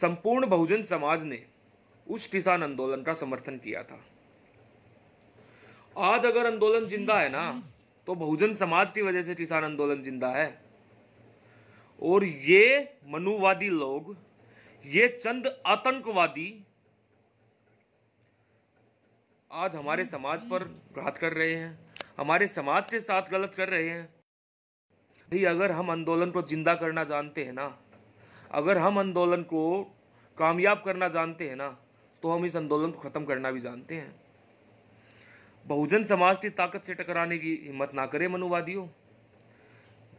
संपूर्ण बहुजन समाज ने उस किसान आंदोलन का समर्थन किया था आज अगर आंदोलन जिंदा है ना तो बहुजन समाज की वजह से किसान आंदोलन जिंदा है और ये मनुवादी लोग ये चंद आतंकवादी आज हमारे समाज पर घात कर रहे हैं हमारे समाज के साथ गलत कर रहे हैं भाई अगर हम आंदोलन को जिंदा करना जानते हैं ना अगर हम आंदोलन को कामयाब करना जानते हैं ना तो हम इस आंदोलन को ख़त्म करना भी जानते हैं बहुजन समाज की ताकत से टकराने की हिम्मत ना करें मनुवादियों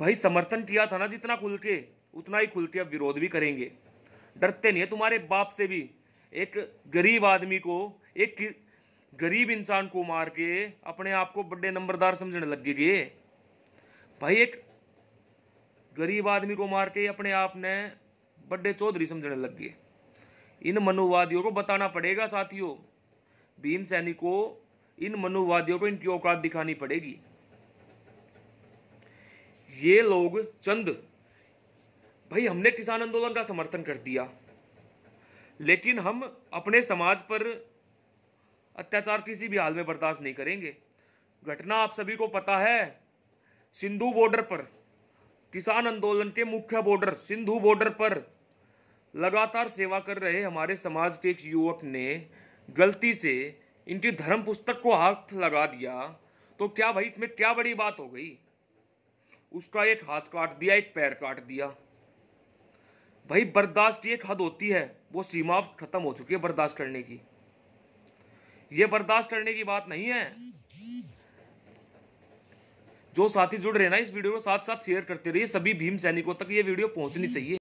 भाई समर्थन किया था ना जितना खुल के उतना ही खुल के अब विरोध भी करेंगे डरते नहीं है तुम्हारे बाप से भी एक गरीब आदमी को एक गरीब इंसान को मार के अपने आप को बड़े नंबरदार समझने लग गए भाई एक गरीब आदमी को मार के अपने आप ने बड़े चौधरी समझने लग गए इन मनुवादियों को बताना पड़ेगा साथियों भीम सैनी को इन मनुवादियों को इनकी औकात दिखानी पड़ेगी ये लोग चंद भाई हमने किसान आंदोलन का समर्थन कर दिया लेकिन हम अपने समाज पर अत्याचार किसी भी हाल में बर्दाश्त नहीं करेंगे घटना आप सभी को पता है सिंधु बॉर्डर पर किसान आंदोलन के मुख्य बॉर्डर सिंधु बॉर्डर पर लगातार सेवा कर रहे हमारे समाज के एक युवक ने गलती से इनकी धर्म पुस्तक को हाथ लगा दिया तो क्या भाई इसमें क्या बड़ी बात हो गई उसका एक हाथ काट दिया एक पैर काट दिया भाई बर्दाश्त की एक हद होती है वो सीमा खत्म हो चुकी है बर्दाश्त करने की ये बर्दाश्त करने की बात नहीं है जो साथी जुड़ रहे ना इस वीडियो को साथ साथ शेयर करते रहिए सभी भीम सैनिकों तक ये वीडियो पहुंचनी चाहिए